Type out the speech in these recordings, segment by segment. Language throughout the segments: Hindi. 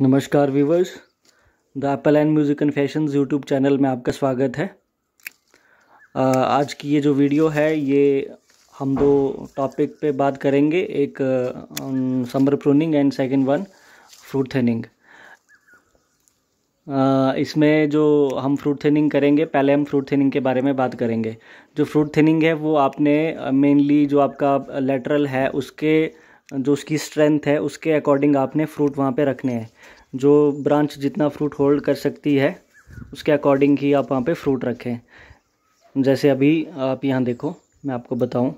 नमस्कार viewers the apple and music and fashion YouTube channel में आपका स्वागत है आज की ये जो वीडियो है ये हम दो टॉपिक पे बात करेंगे एक summer pruning and second one fruit thinning इसमें जो हम फ्रूट थिनिंग करेंगे पहले हम फ्रूट थिनिंग के बारे में बात करेंगे जो फ्रूट थिनिंग है वो आपने मेनली जो आपका लेटरल है उसके जो उसकी स्ट्रेंथ है उसके अकॉर्डिंग आपने फ्रूट वहाँ पे रखने हैं जो ब्रांच जितना फ्रूट होल्ड कर सकती है उसके अकॉर्डिंग ही आप वहाँ पे फ्रूट रखें जैसे अभी आप यहाँ देखो मैं आपको बताऊँ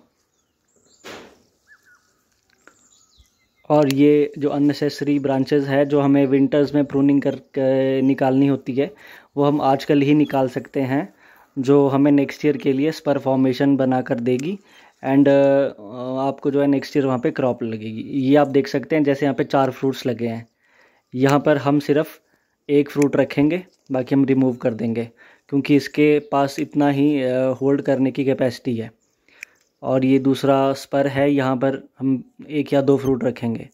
और ये जो अननेसेसरी ब्रांचेज है जो हमें विंटर्स में प्रूनिंग कर निकालनी होती है वो हम आजकल ही निकाल सकते हैं जो हमें नेक्स्ट ईयर के लिए स्पर फॉर्मेशन बना कर देगी एंड uh, आपको जो है नेक्स्ट ईयर वहाँ पे क्रॉप लगेगी ये आप देख सकते हैं जैसे यहाँ पे चार फ्रूट्स लगे हैं यहाँ पर हम सिर्फ एक फ्रूट रखेंगे बाकी हम रिमूव कर देंगे क्योंकि इसके पास इतना ही होल्ड uh, करने की कैपेसिटी है और ये दूसरा स्पर है यहाँ पर हम एक या दो फ्रूट रखेंगे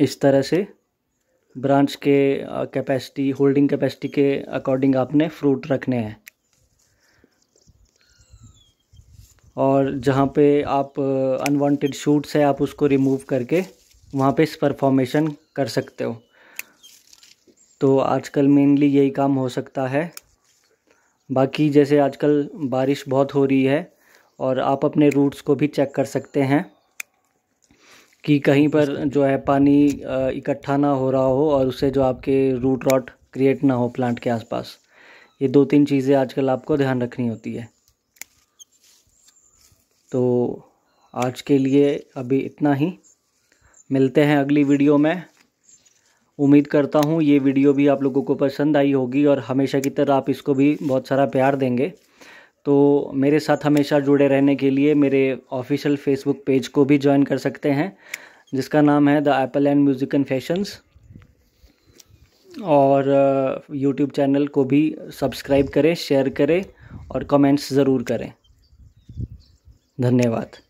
इस तरह से ब्रांच के कैपेसिटी होल्डिंग कैपेसिटी के अकॉर्डिंग आपने फ्रूट रखने हैं और जहाँ पे आप अनवांटेड शूट्स है आप उसको रिमूव करके वहाँ पे परफॉर्मेशन कर सकते हो तो आजकल मेनली यही काम हो सकता है बाकी जैसे आजकल बारिश बहुत हो रही है और आप अपने रूट्स को भी चेक कर सकते हैं कि कहीं पर जो है पानी इकट्ठा ना हो रहा हो और उससे जो आपके रूट रॉट क्रिएट ना हो प्लांट के आसपास ये दो तीन चीज़ें आजकल आपको ध्यान रखनी होती है तो आज के लिए अभी इतना ही मिलते हैं अगली वीडियो में उम्मीद करता हूँ ये वीडियो भी आप लोगों को पसंद आई होगी और हमेशा की तरह आप इसको भी बहुत सारा प्यार देंगे तो मेरे साथ हमेशा जुड़े रहने के लिए मेरे ऑफिशियल फेसबुक पेज को भी ज्वाइन कर सकते हैं जिसका नाम है the apple and music and fashions और यूट्यूब uh, चैनल को भी सब्सक्राइब करें शेयर करें और कमेंट्स ज़रूर करें धन्यवाद